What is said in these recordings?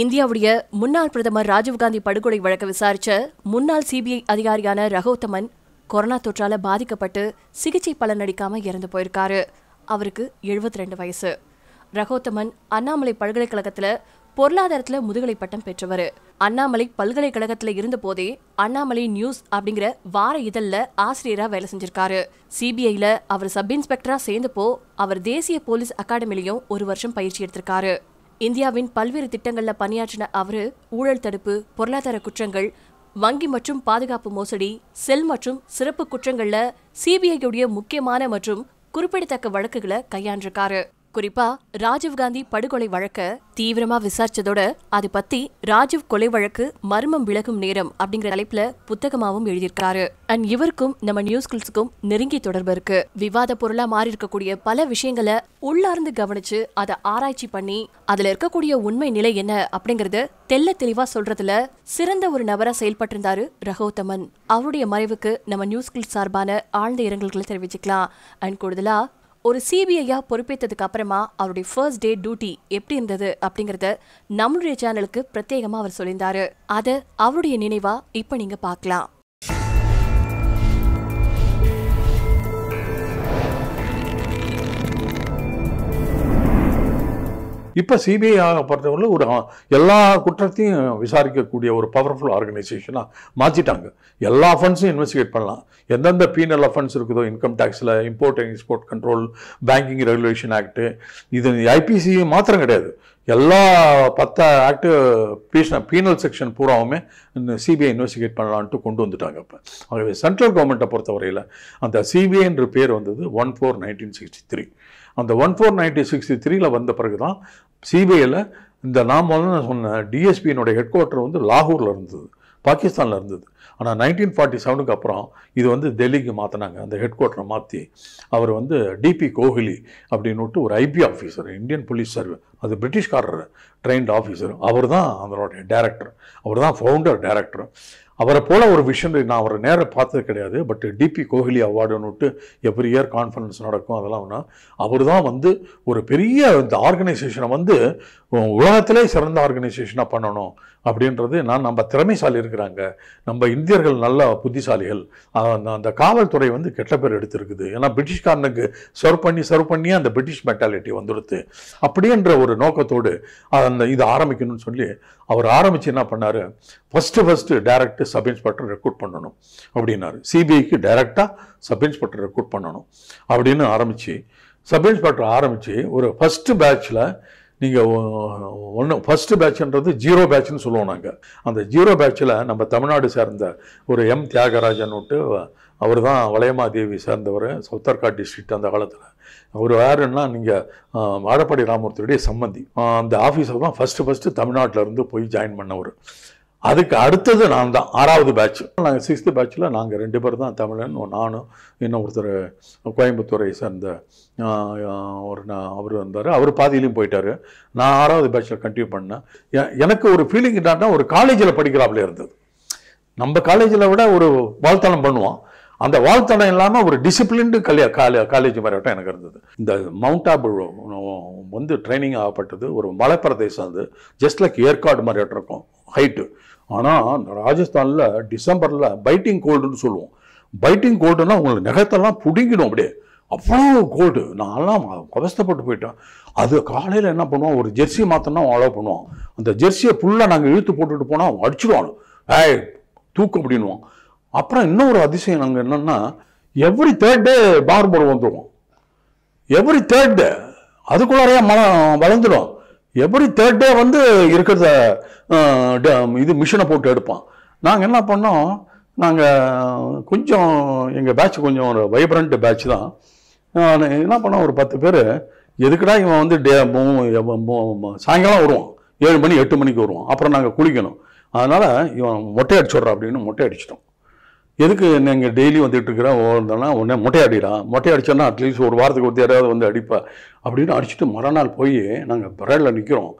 இந்தியாவுடைய முன்னாள் பிரதமர் ராஜீவ்காந்தி படுகொலை வழக்கை விசாரிச்ச முன்னாள் சிபிஐ அதிகாரியான ரகோத்தமன் கொரோனா தொற்றால பாதிக்கப்பட்டு சிகிச்சை பலனடிக்காமல் இறந்து போயிருக்காரு அவருக்கு எழுபத்தி ரெண்டு வயசு ரகோத்தமன் அண்ணாமலை பல்கலைக்கழகத்துல பொருளாதாரத்துல முதுகலை பட்டம் பெற்றவர் அண்ணாமலை பல்கலைக்கழகத்துல இருந்த போதே அண்ணாமலை நியூஸ் அப்படிங்கிற வார இதழில் ஆசிரியரா வேலை செஞ்சிருக்காரு சிபிஐல அவர் சப் இன்ஸ்பெக்டரா சேர்ந்தப்போ அவர் தேசிய போலீஸ் அகாடமிலையும் ஒரு வருஷம் பயிற்சி எடுத்திருக்காரு இந்தியாவின் பல்வேறு திட்டங்களில் பணியாற்றின அவரு ஊழல் தடுப்பு பொருளாதார குற்றங்கள் வங்கி மற்றும் பாதுகாப்பு மோசடி செல் மற்றும் சிறப்பு குற்றங்களில் சிபிஐயுடைய முக்கியமான மற்றும் குறிப்பிடத்தக்க வழக்குகளை கையாண்டிருக்காரு குறிப்பா ராஜீவ்காந்தி படுகொலை வழக்க தீவிரமா விசாரிச்சதோட அதை பத்தி ராஜீவ் கொலை வழக்கு மர்மம் விலகும் நேரம் அப்படிங்கிற தலைப்புல புத்தகமாவும் எழுதியிருக்காரு அண்ட் இவருக்கும் நம்ம நியூஸ் கிள்ஸுக்கும் நெருங்கி தொடர்பு இருக்கு விவாத பொருளா மாறி இருக்கக்கூடிய பல விஷயங்களை உள்ளார்ந்து கவனிச்சு அதை ஆராய்ச்சி பண்ணி அதுல இருக்கக்கூடிய உண்மை நிலை என்ன அப்படிங்கறத தெல்ல தெளிவா சொல்றதுல சிறந்த ஒரு நபரா செயல்பட்டிருந்தாரு ரகோத்தமன் அவருடைய மறைவுக்கு நம்ம நியூஸ் கிள்ஸ் சார்பான ஆழ்ந்த இரங்கல்களை தெரிவிச்சுக்கலாம் அண்ட் கூடுதலா ஒரு சிபிஐயாக பொறுப்பேற்றதுக்கு அப்புறமா அவருடைய ஃபர்ஸ்ட் டே டியூட்டி எப்படி இருந்தது அப்படிங்கிறத நம்முடைய சேனலுக்கு பிரத்யேகமாக அவர் சொல்லியிருந்தாரு அதை அவருடைய நினைவா இப்போ நீங்க பார்க்கலாம் இப்போ சிபிஐ பொறுத்தவரை ஒரு எல்லா குற்றத்தையும் விசாரிக்கக்கூடிய ஒரு பவர்ஃபுல் ஆர்கனைசேஷனாக மாற்றிட்டாங்க எல்லா ஃபண்ட்ஸும் இன்வெஸ்டிகேட் பண்ணலாம் எந்தெந்த பீனல் ஃபண்ட்ஸ் இருக்குதோ இன்கம் டேக்ஸில் import and export control banking regulation act இது ஐபிசி மாத்திரம் கிடையாது எல்லா பத்து ஆக்டு பீஷ பீனல் செக்ஷன் பூராவுமே சிபிஐ இன்வெஸ்டிகேட் பண்ணலான்ட்டு கொண்டு வந்துட்டாங்க இப்போ ஆகவே சென்ட்ரல் கவர்மெண்ட்டை பொறுத்தவரையில் அந்த சிபிஐன்ற பேர் வந்தது one four nineteen sixty three அந்த ஒன் ஃபோர் நைன்டி சிக்ஸ்டி த்ரீல வந்த பிறகு தான் சிபிஐயில் இந்த நாம் வந்து நான் சொன்னேன் டிஎஸ்பியினுடைய ஹெட் குவார்ட்டர் வந்து லாகூரில் இருந்தது பாகிஸ்தானில் இருந்தது ஆனால் நைன்டீன் ஃபார்ட்டி செவனுக்கு அப்புறம் இது வந்து டெல்லிக்கு மாற்றினாங்க அந்த ஹெட் குவார்ட்டரை மாற்றி அவர் வந்து டிபி கோஹ்லி அப்படின்னுட்டு ஒரு IP officer Indian police service அது பிரிட்டிஷ்காரர் ட்ரெயின்ட் ஆஃபீஸர் அவர் தான் அதனுடைய டேரக்டர் அவர் தான் ஃபவுண்டர் டேரக்டர் அவரை போல் ஒரு விஷயம் நான் அவரை நேரம் பார்த்தது கிடையாது பட் டிபி கோஹ்லி அவார்டுன்னுட்டு எவ்ரி இயர் கான்ஃபரன்ஸ் நடக்கும் அதெல்லாம்னா அவர் தான் வந்து ஒரு பெரிய இந்த ஆர்கனைசேஷனை வந்து உலகத்திலே சிறந்த ஆர்கனைசேஷனாக பண்ணணும் அப்படின்றது நான் நம்ம திறமைசாலி இருக்கிறாங்க நம்ம இந்தியர்கள் நல்ல புத்திசாலிகள் அந்த அந்த காவல்துறை வந்து கெட்ட பேர் எடுத்திருக்குது ஏன்னா பிரிட்டிஷ்காரனுக்கு சர்வ் பண்ணி சர்வ் பண்ணியே அந்த பிரிட்டிஷ் மெட்டாலிட்டி வந்துடுது அப்படின்ற ஒரு நோக்கத்தோடு அந்த இது ஆரம்பிக்கணும்னு சொல்லி அவர் ஆரம்பித்து என்ன பண்ணார் first first direct sub inspector recruit பண்ணணும் அப்படின்னாரு சிபிஐக்கு டைரெக்டாக சப் இன்ஸ்பெக்டர் ரெக்ரூட் பண்ணணும் அப்படின்னு ஆரம்பித்து சப் இன்ஸ்பெக்டர் ஆரம்பித்து ஒரு ஃபஸ்ட்டு பேட்ச்சில் நீங்கள் ஒன்று ஃபஸ்ட்டு பேட்ச்ன்றது ஜீரோ பேட்ச்னு சொல்லுவோம் நாங்கள் அந்த ஜீரோ பேட்ச்சில் நம்ம தமிழ்நாடு சேர்ந்த ஒரு எம் தியாகராஜன் விட்டு அவர் தான் வளையமாதேவி சேர்ந்தவர் சவுத்தர்காட் டிஸ்ட்ரிக்ட் அந்த காலத்தில் அவர் யாருன்னா நீங்கள் வாழப்பாடி ராமூர்த்தியுடைய சம்மந்தி அந்த ஆஃபீஸர் தான் ஃபஸ்ட்டு ஃபஸ்ட்டு இருந்து போய் ஜாயின் பண்ணவர் அதுக்கு அடுத்தது நான் தான் ஆறாவது பேட்ச் நாங்கள் சிக்ஸ்த்து பேட்சில் நாங்கள் ரெண்டு பேர் தான் தமிழன் நானும் இன்னும் ஒருத்தர் கோயம்புத்தூரை சேர்ந்த ஒரு நான் அவர் வந்தார் அவர் பாதியிலையும் போயிட்டார் நான் ஆறாவது பேட்சில் கண்டினியூ பண்ணேன் எனக்கு ஒரு ஃபீலிங் என்னன்னா ஒரு காலேஜில் படிக்கிறாப்புல இருந்தது நம்ம காலேஜில் விட ஒரு வாழ்த்தளம் பண்ணுவோம் அந்த வாழ்த்தளம் இல்லாமல் ஒரு டிசிப்ளின்டு கல்யா காலே காலேஜ் மாதிரி எனக்கு இருந்தது இந்த மவுண்ட் ஆபு வந்து ட்ரைனிங் ஆகப்பட்டது ஒரு மலைப்பிரதேசம் அது ஜஸ்ட் லைக் ஏற்காடு மாதிரி இருக்கும் ஹைட்டு ஆனால் ராஜஸ்தானில் டிசம்பரில் பைட்டிங் கோல்டுன்னு சொல்லுவோம் பைட்டிங் கோல்டுன்னா உங்களுக்கு நெகத்தெல்லாம் பிடிங்கிடும் அப்படியே அவ்வளோ கோல்டு நான்லாம் அவஸ்தப்பட்டு போயிட்டேன் அது காலையில் என்ன பண்ணுவோம் ஒரு ஜெர்சி மாத்தோம்னா அவன் அலோவ் பண்ணுவான் அந்த ஜெர்சியை ஃபுல்லாக நாங்கள் இழுத்து போட்டுட்டு போனால் அவன் அடிச்சிடுவான் ஏய் தூக்கு அப்படின்வான் அப்புறம் இன்னொரு அதிசயம் நாங்கள் என்னென்னா எவ்ரி தேர்ட் டே பார்பர் வந்துடுவோம் எவ்ரி தேர்ட் டே அதுக்குள்ளாரையே மலம் வளர்ந்துடும் எப்படி தேர்ட் டே வந்து இருக்கிறத இது மிஷினை போட்டு எடுப்பான் நாங்கள் என்ன பண்ணோம் நாங்கள் கொஞ்சம் எங்கள் பேட்ச் கொஞ்சம் ஒரு வைப்ரண்ட் பேட்ச் தான் என்ன பண்ணோம் ஒரு பத்து பேர் எதுக்குடா இவன் வந்து டே சாயங்காலம் வருவான் ஏழு மணி எட்டு மணிக்கு வருவான் அப்புறம் நாங்கள் குளிக்கணும் அதனால் இவன் மொட்டை அடிச்சுட்றான் அப்படின்னு மொட்டை அடிச்சிட்டோம் எதுக்கு நீங்கள் டெய்லி வந்துட்டு இருக்கிறேன் உன்னை உடனே மொட்டை அடிக்கிறான் மொட்டை அடித்தோன்னா அட்லீஸ்ட் ஒரு வாரத்துக்கு ஒருத்தர் யாராவது வந்து அடிப்பா அப்படின்னு அடிச்சுட்டு மறுநாள் போய் நாங்கள் பரேடில் நிற்கிறோம்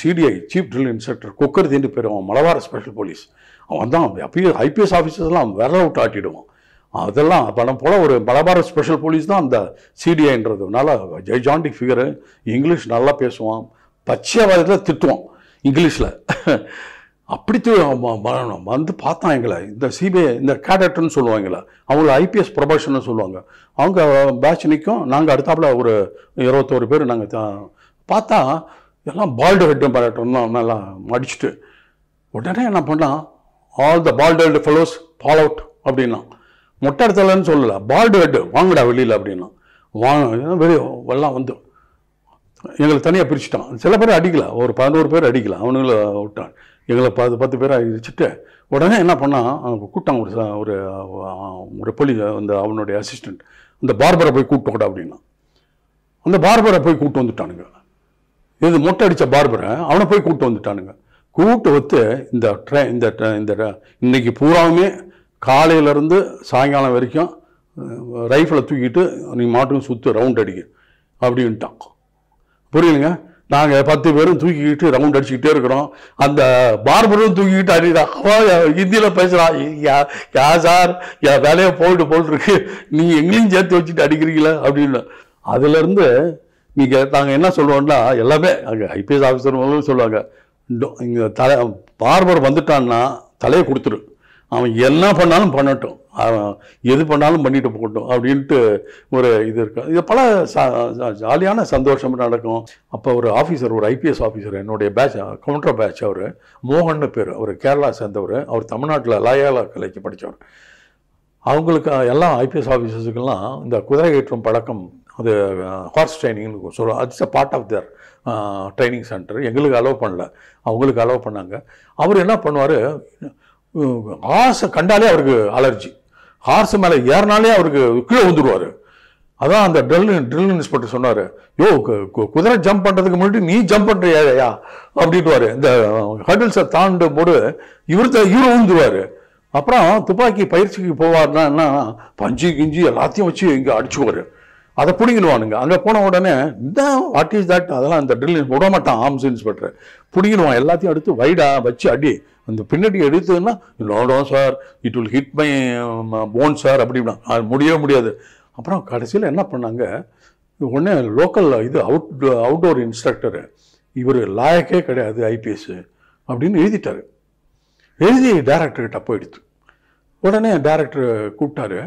சிடிஐ சீஃப் ட்ரில் இன்ஸ்பெக்டர் குக்கர் தீண்டு போயிடுவான் மலவார ஸ்பெஷல் போலீஸ் அவன் தான் அப்பயும் ஐபிஎஸ் ஆஃபீஸர்ஸ்லாம் விரல விட்டு ஆட்டிடுவான் அதெல்லாம் படம் போல் ஒரு மலபார ஸ்பெஷல் போலீஸ் தான் அந்த சிடிஐன்றதுனால ஜெய்ஜாண்டிக் ஃபிகரு இங்கிலீஷ் நல்லா பேசுவான் பச்சை வாரத்தில் திட்டுவான் இங்கிலீஷில் அப்படி வந்து பார்த்தான் எங்களை இந்த சிபிஐ இந்த கேடட்னு சொல்லுவாங்களா அவங்கள ஐபிஎஸ் ப்ரொபஷன் சொல்லுவாங்க அவங்க பேட்ச் நிற்கும் நாங்கள் அடுத்தாப்புல ஒரு இருபத்தோரு பேர் நாங்கள் பார்த்தா எல்லாம் பால்டு ஹெட்டும் பேரட்டர்லாம் நல்லா மடிச்சுட்டு உடனே என்ன பண்ணலாம் all the bald head fellows fall out அப்படின்னா மொட்டை இடத்துலன்னு சொல்லலை பால்டு ஹெட்டு வாங்கடா வெளியில் அப்படின்னா வாங்க வெளியே எல்லாம் வந்து எங்களை தனியாக பிரிச்சுட்டான் சில பேர் அடிக்கல ஒரு பதினோரு பேர் அடிக்கல அவனுங்களை விட்டான் எங்களை பத்து பத்து பேர் அழிச்சிட்டு உடனே என்ன பண்ணால் கூப்பிட்டாங்க ஒரு ஒரு ஒரு போலீஸ் அந்த அவனுடைய அசிஸ்டண்ட் அந்த பார்பரை போய் கூப்பிட்டு கூட அப்படின்னா அந்த பார்பரை போய் கூப்பிட்டு வந்துட்டானுங்க இது மொட்டை அடித்த பார்பரை அவனை போய் கூப்பிட்டு வந்துட்டானுங்க கூப்பிட்டு வந்து இந்த ட்ரெயின் இந்த இந்த இன்றைக்கி பூராவுமே காலையிலேருந்து சாயங்காலம் வரைக்கும் ரைஃபிளை தூக்கிட்டு நீ மாட்டுக்கு சுற்று ரவுண்ட் அடிக்க அப்படின்ட்டான் புரியலங்க நாங்கள் பத்து பேரும் தூக்கிக்கிட்டு ரவுண்ட் அடிச்சுக்கிட்டே இருக்கிறோம் அந்த பார்பரும் தூக்கிக்கிட்டு அடிதான் ஹிந்தியில் பேசுகிறான் யா யா சார் என் வேலையை போயிட்டு போட்டுருக்கு நீங்கள் எங்களையும் சேர்த்து வச்சுட்டு அடிக்கிறீங்களே அப்படின்னு அதுலேருந்து நீங்கள் நாங்கள் என்ன சொல்லுவோம்னா எல்லாமே அங்கே ஐபிஎஸ் ஆஃபீஸர் சொல்லுவாங்க இங்கே தலை பார்பர் வந்துட்டான்னா தலையை கொடுத்துரு அவன் என்ன பண்ணாலும் பண்ணட்டும் அவன் எது பண்ணாலும் பண்ணிட்டு போகட்டும் அப்படின்ட்டு ஒரு இது இருக்கும் இது பல ஜாலியான சந்தோஷம் நடக்கும் அப்போ ஒரு ஆஃபீஸர் ஒரு ஐபிஎஸ் ஆஃபீஸர் என்னுடைய பேட்ச் கவுண்டர் பேட்ச் அவர் மோகன்னு பேர் அவர் கேரளா சேர்ந்தவர் அவர் தமிழ்நாட்டில் லயாலா கலைக்கு படித்தவர் அவங்களுக்கு எல்லா ஐபிஎஸ் ஆஃபீஸர்ஸுக்கெல்லாம் இந்த குதிரை ஏற்றும் பழக்கம் அது ஹார்ஸ் ட்ரைனிங்னு சொல்லுவோம் it's a part of their training centre எங்களுக்கு அலோவ் பண்ணல அவங்களுக்கு அலோவ் பண்ணாங்க அவர் என்ன பண்ணுவார் ஹார்ஸை கண்டாலே அவருக்கு அலர்ஜி ஹார்ஸ் மேலே ஏறினாலே அவருக்கு கீழே வந்துடுவார் அதான் அந்த ட்ரில் ட்ரில் இன்ஸ்பெக்டர் சொன்னார் யோ குதிரை ஜம்ப் பண்ணுறதுக்கு முன்னாடி நீ ஜம்ப் பண்ணுறியா அப்படின்ட்டுவார் இந்த ஹடில்ஸை தாண்டும் போது இவருத்த ஈரோ விழுந்துருவார் அப்புறம் துப்பாக்கி பயிற்சிக்கு போவார்னா என்ன பஞ்சு கிஞ்சி எல்லாத்தையும் வச்சு இங்கே அடிச்சுக்குவார் அதை பிடிங்கிடுவானுங்க அங்கே போன உடனே இந்த வாட் இஸ் தட் அதெல்லாம் அந்த ட்ரில் விட மாட்டான் ஆம்ஸ் இன்ஸ்பெக்டர் பிடிங்கிடுவான் எல்லாத்தையும் எடுத்து வைடா வச்சு அடி அந்த பின்னாடி எடுத்ததுன்னா நோடோ sir it will hit my bone sir அப்படின்னா அது முடியவே முடியாது அப்புறம் கடைசியில் என்ன பண்ணாங்க உடனே லோக்கல் இது அவுட் அவுட்டோர் இன்ஸ்ட்ரக்டரு இவர் லாயக்கே கிடையாது ஐபிஎஸ்ஸு அப்படின்னு எழுதிட்டார் எழுதி டேரக்டர்கிட்ட போயிடுச்சு உடனே டேரக்டர் கூப்பிட்டாரு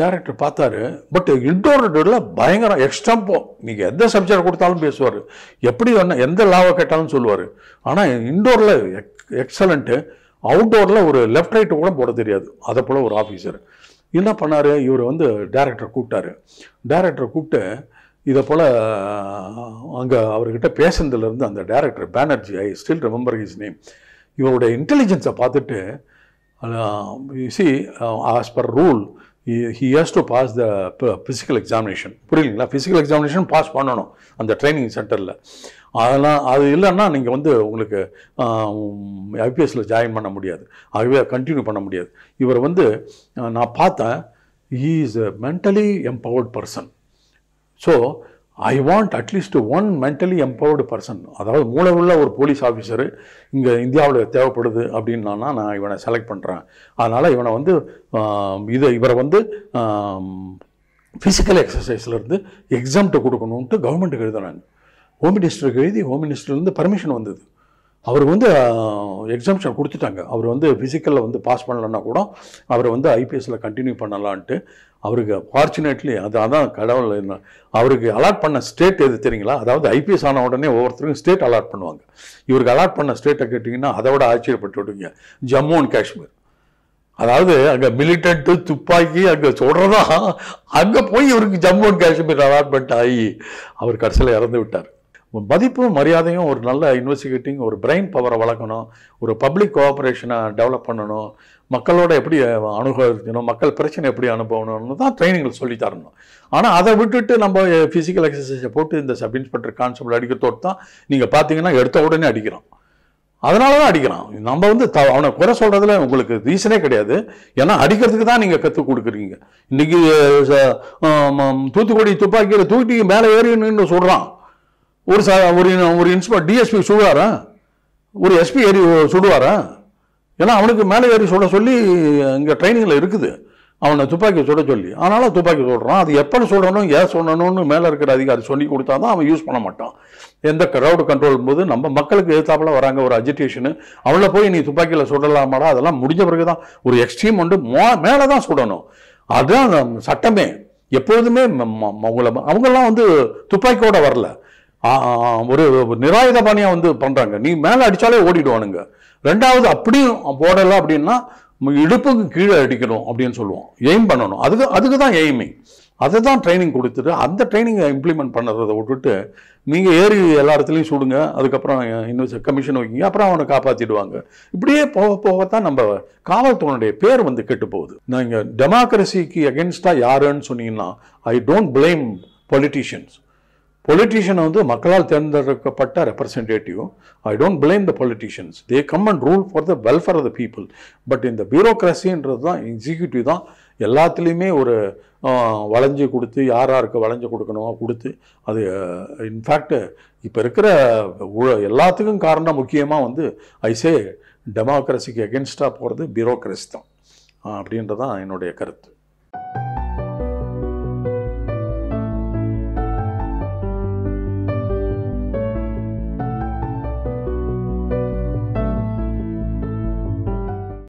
டேரக்டர் பார்த்தாரு பட் இன்டோரில் பயங்கரம் எக்ஸ்டம்போ நீங்கள் எந்த சப்ஜெக்ட் கொடுத்தாலும் பேசுவார் எப்படி வேணால் எந்த லாவை கேட்டாலும் சொல்லுவார் ஆனால் இன்டோரில் எக் எக்ஸலண்ட்டு அவுட்டோரில் ஒரு லெஃப்ட் ரைட்டு கூட போட தெரியாது அதை போல் ஒரு ஆஃபீஸர் என்ன பண்ணார் இவர் வந்து டேரக்டரை கூப்பிட்டாரு டேரக்டரை கூப்பிட்டு இதை போல் அங்கே அவர்கிட்ட பேசுனதுலேருந்து அந்த director Banerjee I still remember his name இவருடைய இன்டெலிஜென்ஸை பார்த்துட்டு see as per rule he has to pass the physical examination புரியுதுங்களா ஃபிசிக்கல் எக்ஸாமினேஷன் பாஸ் பண்ணணும் அந்த ட்ரைனிங் சென்டரில் அதெல்லாம் அது இல்லைன்னா நீங்கள் வந்து உங்களுக்கு ஐபிஎஸ்சில் ஜாயின் பண்ண முடியாது ஆகவே கண்டினியூ பண்ண முடியாது இவர் வந்து நான் பார்த்தேன் he is mentally empowered person so I want at least one mentally empowered person அதாவது மூலமுள்ள ஒரு போலீஸ் ஆஃபீஸர் இங்கே இந்தியாவில் தேவைப்படுது அப்படின்னா நான் இவனை செலக்ட் பண்ணுறேன் அதனால் இவனை வந்து இதை இவரை வந்து ஃபிசிக்கல் எக்ஸசைஸ்லேருந்து எக்ஸாம்ட்டு கொடுக்கணுன்ட்டு கவர்மெண்ட்டுக்கு எழுதுனாங்க ஹோம் மினிஸ்டருக்கு எழுதி ஹோம் மினிஸ்டர்லேருந்து பர்மிஷன் வந்தது அவருக்கு வந்து எக்ஸாம்ஷன் கொடுத்துட்டாங்க அவர் வந்து ஃபிசிக்கலில் வந்து பாஸ் பண்ணலன்னா கூட அவரை வந்து ஐபிஎஸ்சில் கண்டினியூ பண்ணலான்ட்டு அவருக்கு ஃபார்ச்சுனேட்லி அது அதான் கடவுள் என்ன அவருக்கு அலாட் பண்ண ஸ்டேட் எது தெரியுங்களா அதாவது ஐபிஎஸ் ஆன உடனே ஒவ்வொருத்தருக்கும் ஸ்டேட் அலாட் பண்ணுவாங்க இவருக்கு அலாட் பண்ண ஸ்டேட்டை கேட்டிங்கன்னா அதை விட ஆச்சரியப்பட்டு விடுவீங்க ஜம்மு அண்ட் காஷ்மீர் அதாவது அங்கே மிலிட்டன்ட்டு துப்பாக்கி அங்கே சொல்கிறதா அங்கே போய் இவருக்கு ஜம்மு அண்ட் காஷ்மீர் அலாட்மெண்ட் ஆகி அவர் கடைசியில் இறந்து விட்டார் மதிப்பும் மரியாதையும் ஒரு நல்ல இன்வெஸ்டிகேட்டிங் ஒரு பிரெயின் பவரை வளர்க்கணும் ஒரு பப்ளிக் கோஆப்ரேஷனை டெவலப் பண்ணணும் மக்களோட எப்படி அணுகணும் மக்கள் பிரச்சனை எப்படி அனுபவணும்னு தான் ட்ரைனிங்கில் சொல்லி தரணும் ஆனால் அதை விட்டுட்டு நம்ம ஃபிசிக்கல் எக்ஸசைஸை போட்டு இந்த சப் இன்ஸ்பெக்டர் கான்ஸ்டபிள் அடிக்கிறதோடு தான் நீங்கள் பார்த்தீங்கன்னா எடுத்த உடனே அடிக்கிறோம் அதனால தான் அடிக்கிறான் நம்ம வந்து த அவனை குறை சொல்கிறதுல உங்களுக்கு ரீசனே கிடையாது ஏன்னா அடிக்கிறதுக்கு தான் நீங்கள் கற்றுக் கொடுக்குறீங்க இன்றைக்கி தூத்துக்குடி துப்பாக்கியில் தூக்கிட்டு மேலே ஏறின்னு சொல்கிறான் ஒரு ச ஒரு ஒரு இன்ஸ்பெக்டர் டிஎஸ்பி சுடுவாரா ஒரு எஸ்பி ஏறி சுடுவாரா ஏன்னா அவனுக்கு மேலே ஏறி சுட சொல்லி இங்கே ட்ரைனிங்கில் இருக்குது அவனை துப்பாக்கி சுட சொல்லி ஆனாலும் துப்பாக்கி சுடுறான் அது எப்போ சுடணும் ஏன் சொல்லணும்னு மேலே இருக்கிற அதிகாரி சொல்லி கொடுத்தா தான் அவன் யூஸ் பண்ண மாட்டான் எந்த க்ரௌடு கண்ட்ரோல் போது நம்ம மக்களுக்கு எதிர்த்தாப்பில் வராங்க ஒரு அஜிடேஷனு அவளை போய் நீ துப்பாக்கியில் சுடலாமாடா அதெல்லாம் முடிஞ்ச பிறகு தான் ஒரு எக்ஸ்ட்ரீம் உண்டு மோ மேலே தான் சுடணும் அதுதான் சட்டமே எப்பொழுதுமே அவங்கள அவங்கெல்லாம் வந்து துப்பாக்கியோட வரல ஒரு நிராயுத பாணியாக வந்து பண்ணுறாங்க நீ மேலே அடித்தாலே ஓடிடுவானுங்க ரெண்டாவது அப்படியும் போடலை அப்படின்னா இடுப்புக்கு கீழே அடிக்கணும் அப்படின்னு சொல்லுவோம் எய்ம் பண்ணணும் அதுக்கு அதுக்கு தான் எய்மிங் அதை தான் ட்ரைனிங் கொடுத்துட்டு அந்த ட்ரைனிங்கை இம்ப்ளிமெண்ட் பண்ணுறதை விட்டுட்டு நீங்கள் ஏறி எல்லா இடத்துலையும் சுடுங்க அதுக்கப்புறம் இன்னும் கமிஷன் வைக்கிங்க அப்புறம் அவனை காப்பாற்றிடுவாங்க இப்படியே போக போக தான் நம்ம காவல்துறையினுடைய பேர் வந்து கெட்டு போகுது நீங்கள் டெமோக்ரஸிக்கு அகென்ஸ்டாக யாருன்னு சொன்னீங்கன்னா I don't blame politicians politician வந்து மக்களால் தேர்ந்தெடுக்கப்பட்ட representative I don't blame the politicians they come and rule for the welfare of the people but இந்த பியூரோக்ரஸின்றது தான் எக்ஸிக்யூட்டிவ் தான் எல்லாத்துலேயுமே ஒரு வளைஞ்சு கொடுத்து யார் யாருக்கு வளைஞ்சு கொடுக்கணுமோ கொடுத்து அது இன்ஃபேக்ட் இப்போ இருக்கிற எல்லாத்துக்கும் காரணம் முக்கியமாக வந்து ஐசே டெமோக்ரஸிக்கு எகென்ஸ்டாக போகிறது பியூரோக்ரஸி தான் அப்படின்றதான் என்னுடைய கருத்து